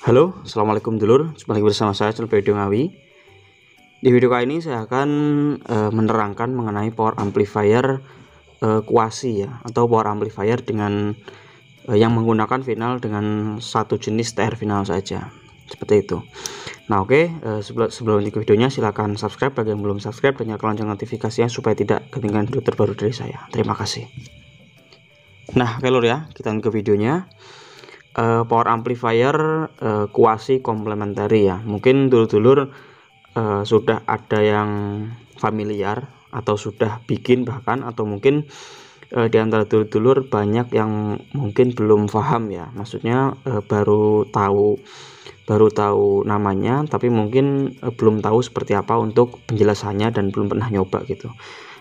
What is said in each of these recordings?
Halo, Assalamualaikum dulur. Jumpa lagi bersama saya, Video Ngawi. Di video kali ini saya akan e, menerangkan mengenai power amplifier e, kuasi ya, atau power amplifier dengan e, yang menggunakan final dengan satu jenis TR final saja. Seperti itu. Nah oke, okay, uh, sebelum, lanjut ke videonya silahkan subscribe bagi yang belum subscribe dan nyalakan lonceng notifikasinya supaya tidak ketinggalan video terbaru dari saya. Terima kasih. Nah oke okay, ya, kita ke videonya uh, power amplifier uh, kuasi komplementari ya. Mungkin dulu dulur uh, eh, sudah ada yang familiar atau sudah bikin bahkan atau mungkin uh, di antara dulur-dulur banyak yang mungkin belum paham ya. Maksudnya uh, baru tahu baru tahu namanya tapi mungkin uh, belum tahu seperti apa untuk penjelasannya dan belum pernah nyoba gitu.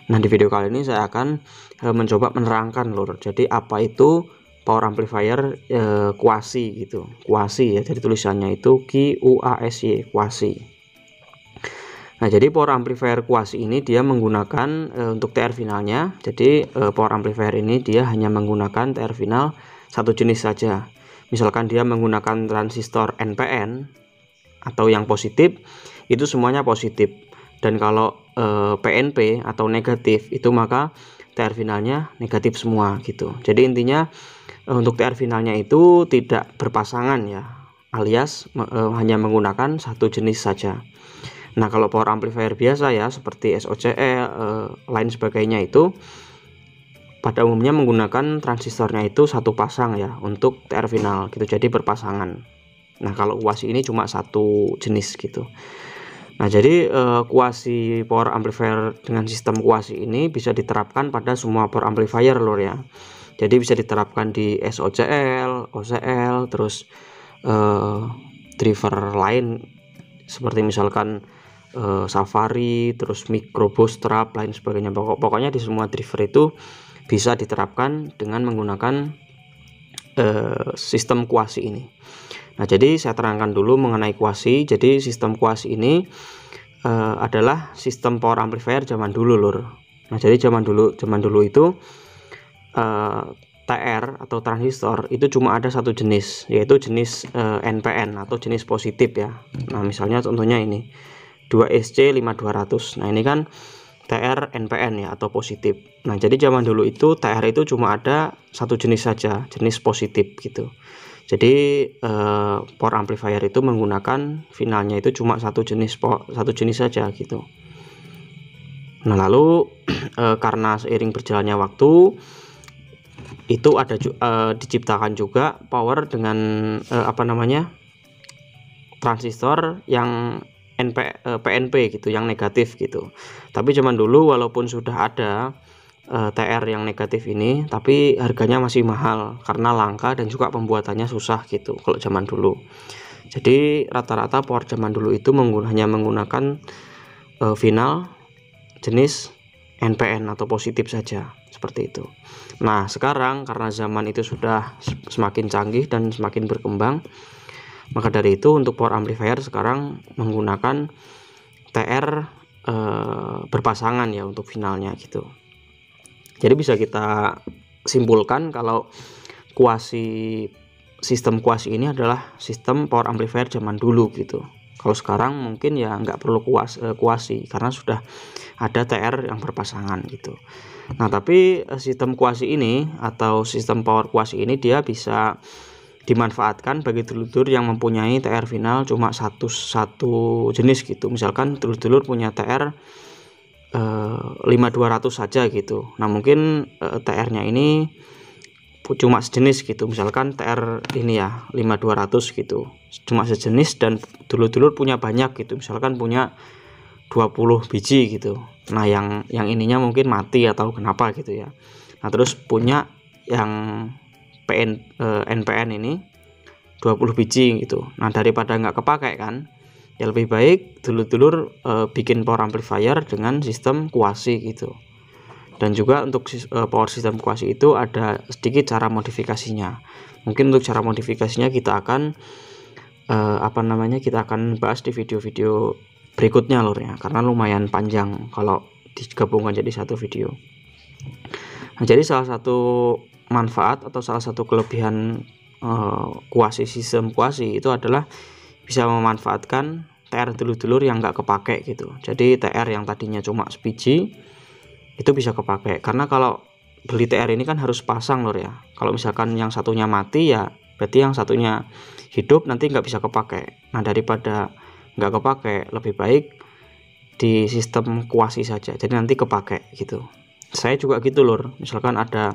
Nah, di video kali ini saya akan uh, mencoba menerangkan lur. Jadi apa itu power amplifier e, eh, kuasi gitu kuasi ya jadi tulisannya itu Q U A S Y kuasi nah jadi power amplifier kuasi ini dia menggunakan e, untuk TR finalnya jadi e, power amplifier ini dia hanya menggunakan TR final satu jenis saja misalkan dia menggunakan transistor NPN atau yang positif itu semuanya positif dan kalau e, PNP atau negatif itu maka TR finalnya negatif semua gitu jadi intinya Eh, untuk TR finalnya itu tidak berpasangan ya alias e, hanya menggunakan satu jenis saja nah kalau power amplifier biasa ya seperti SOCE e, eh, lain sebagainya itu pada umumnya menggunakan transistornya itu satu pasang ya untuk TR final gitu jadi berpasangan nah kalau kuasi ini cuma satu jenis gitu nah jadi kuasi power amplifier dengan sistem kuasi ini bisa diterapkan pada semua power amplifier lor ya jadi bisa diterapkan di SOCL, OCL, terus uh, driver lain seperti misalkan uh, Safari, terus Bootstrap, lain sebagainya. Pokok pokoknya di semua driver itu bisa diterapkan dengan menggunakan uh, sistem kuasi ini. Nah, jadi saya terangkan dulu mengenai kuasi. Jadi sistem kuasi ini uh, adalah sistem power amplifier zaman dulu, lur. Nah, jadi zaman dulu, zaman dulu itu uh, TR atau transistor itu cuma ada satu jenis yaitu jenis uh, eh, NPN atau jenis positif ya nah misalnya contohnya ini 2SC5200 nah ini kan TR NPN ya atau positif nah jadi zaman dulu itu TR itu cuma ada satu jenis saja jenis positif gitu jadi eh, power amplifier itu menggunakan finalnya itu cuma satu jenis satu jenis saja gitu nah lalu eh, karena seiring berjalannya waktu itu ada uh, diciptakan juga power dengan uh, apa namanya transistor yang NP, uh, eh, PNP gitu yang negatif gitu tapi zaman dulu walaupun sudah ada uh, TR yang negatif ini tapi harganya masih mahal karena langka dan juga pembuatannya susah gitu kalau zaman dulu jadi rata-rata power zaman dulu itu hanya menggunakan uh, final jenis NPN atau positif saja seperti itu. Nah, sekarang karena zaman itu sudah semakin canggih dan semakin berkembang, maka dari itu untuk power amplifier sekarang menggunakan TR e, eh, berpasangan ya untuk finalnya gitu. Jadi bisa kita simpulkan kalau kuasi sistem kuasi ini adalah sistem power amplifier zaman dulu gitu. Kalau sekarang mungkin ya nggak perlu kuas, eh, kuasi karena sudah ada TR yang berpasangan gitu. Nah, tapi eh, sistem kuasi ini atau sistem power kuasi ini dia bisa dimanfaatkan bagi dulur-dulur yang mempunyai TR final cuma satu satu jenis gitu. Misalkan dulur-dulur punya TR e, 5200 saja gitu. Nah, mungkin e, eh, TR-nya ini cuma sejenis gitu. Misalkan TR ini ya 5200 gitu. Cuma sejenis dan dulur-dulur punya banyak gitu. Misalkan punya 20 biji gitu nah yang yang ininya mungkin mati atau kenapa gitu ya nah terus punya yang PN eh, NPN ini 20 biji gitu nah daripada nggak kepakai kan ya lebih baik dulur-dulur eh, bikin power amplifier dengan sistem kuasi gitu dan juga untuk eh, power sistem kuasi itu ada sedikit cara modifikasinya mungkin untuk cara modifikasinya kita akan eh, apa namanya kita akan bahas di video-video berikutnya lor ya, karena lumayan panjang kalau digabungkan jadi satu video nah, jadi salah satu manfaat atau salah satu kelebihan uh, kuasi sistem kuasi itu adalah bisa memanfaatkan TR dulur-dulur yang nggak kepake gitu jadi TR yang tadinya cuma sepiji itu bisa kepake karena kalau beli TR ini kan harus pasang lor ya kalau misalkan yang satunya mati ya berarti yang satunya hidup nanti nggak bisa kepake nah daripada nggak kepake lebih baik di sistem kuasi saja jadi nanti kepake gitu saya juga gitu lor misalkan ada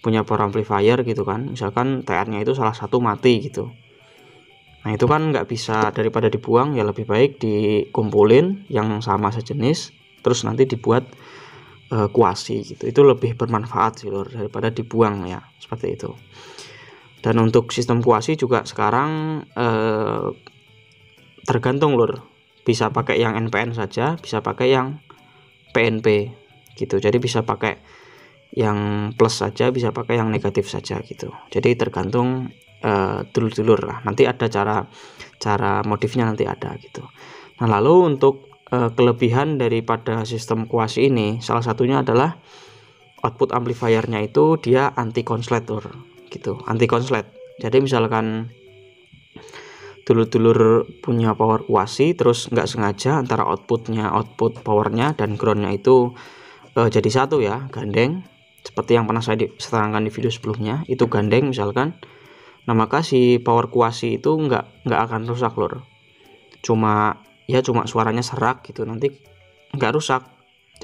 punya power amplifier gitu kan misalkan TR nya itu salah satu mati gitu nah itu kan nggak bisa daripada dibuang ya lebih baik dikumpulin yang sama sejenis terus nanti dibuat uh, kuasi gitu itu lebih bermanfaat sih lor daripada dibuang ya seperti itu dan untuk sistem kuasi juga sekarang uh, tergantung lur bisa pakai yang NPN saja bisa pakai yang PNP gitu jadi bisa pakai yang plus saja bisa pakai yang negatif saja gitu jadi tergantung eh, dulur-dulur lah nanti ada cara cara modifnya nanti ada gitu nah lalu untuk uh, kelebihan daripada sistem kuasi ini salah satunya adalah output amplifiernya itu dia anti konsletur gitu anti konslet jadi misalkan dulur-dulur punya power kuasi terus nggak sengaja antara outputnya output powernya dan groundnya itu uh, jadi satu ya gandeng seperti yang pernah saya diserangkan di video sebelumnya itu gandeng misalkan nah maka si power kuasi itu nggak nggak akan rusak lor cuma ya cuma suaranya serak gitu nanti nggak rusak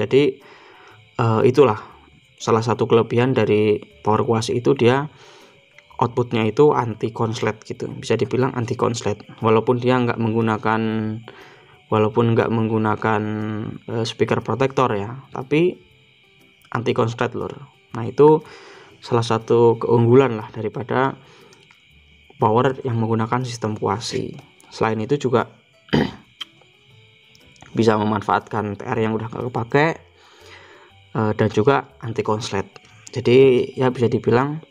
jadi uh, itulah salah satu kelebihan dari power kuasi itu dia outputnya itu anti konslet gitu bisa dibilang anti konslet walaupun dia nggak menggunakan walaupun nggak menggunakan uh, speaker protector ya tapi anti konslet lur nah itu salah satu keunggulan lah daripada power yang menggunakan sistem kuasi selain itu juga bisa memanfaatkan PR yang udah nggak kepake eh, dan juga anti konslet jadi ya bisa dibilang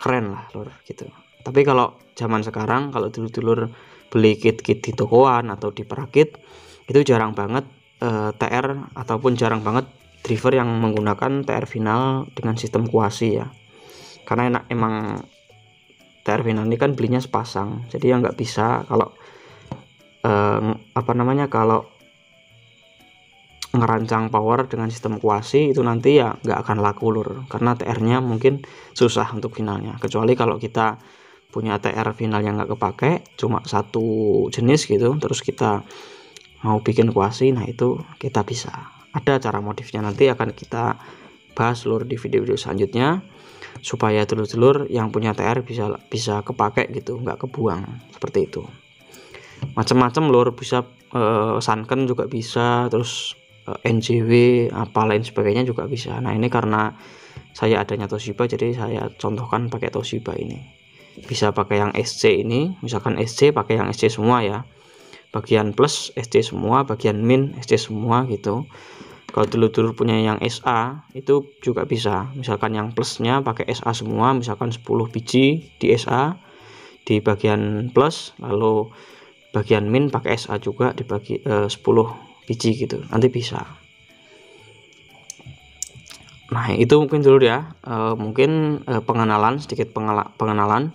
keren lah lur gitu tapi kalau zaman sekarang kalau dulu-dulu beli kit-kit di tokoan atau di perakit itu jarang banget uh, eh, TR ataupun jarang banget driver yang menggunakan TR final dengan sistem kuasi ya karena enak emang TR final ini kan belinya sepasang jadi yang nggak bisa kalau eh, apa namanya kalau ngerancang power dengan sistem kuasi itu nanti ya nggak akan laku lur karena TR-nya mungkin susah untuk finalnya kecuali kalau kita punya TR final yang nggak kepake cuma satu jenis gitu terus kita mau bikin kuasi nah itu kita bisa ada cara modifnya nanti akan kita bahas lur di video-video selanjutnya supaya telur-telur yang punya TR bisa bisa kepake gitu nggak kebuang seperti itu macam-macam lur bisa eh, sanken juga bisa terus Eh, NCW apa lain sebagainya juga bisa nah ini karena saya adanya Toshiba jadi saya contohkan pakai Toshiba ini bisa pakai yang SC ini misalkan SC pakai yang SC semua ya bagian plus SC semua bagian min SC semua gitu kalau dulu dulu punya yang SA itu juga bisa misalkan yang plusnya pakai SA semua misalkan 10 biji di SA di bagian plus lalu bagian min pakai SA juga di bagi eh, 10 biji gitu nanti bisa nah itu mungkin dulu ya e, mungkin e, pengenalan sedikit pengala, pengenalan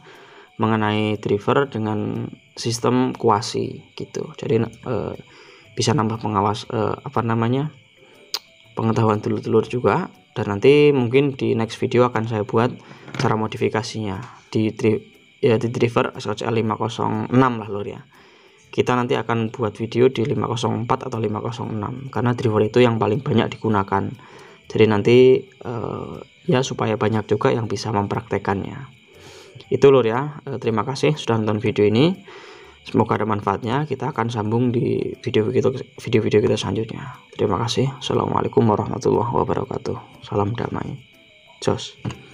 mengenai driver dengan sistem kuasi gitu jadi e, bisa nambah pengawas e, apa namanya pengetahuan telur-telur juga dan nanti mungkin di next video akan saya buat cara modifikasinya di ya di driver SOCL 506 lah lur ya kita nanti akan buat video di 504 atau 506 karena driver itu yang paling banyak digunakan jadi nanti uh, ya supaya banyak juga yang bisa mempraktekannya itu lur ya eh, terima kasih sudah nonton video ini semoga ada manfaatnya kita akan sambung di video-video video-video kita selanjutnya terima kasih assalamualaikum warahmatullahi wabarakatuh salam damai Joss.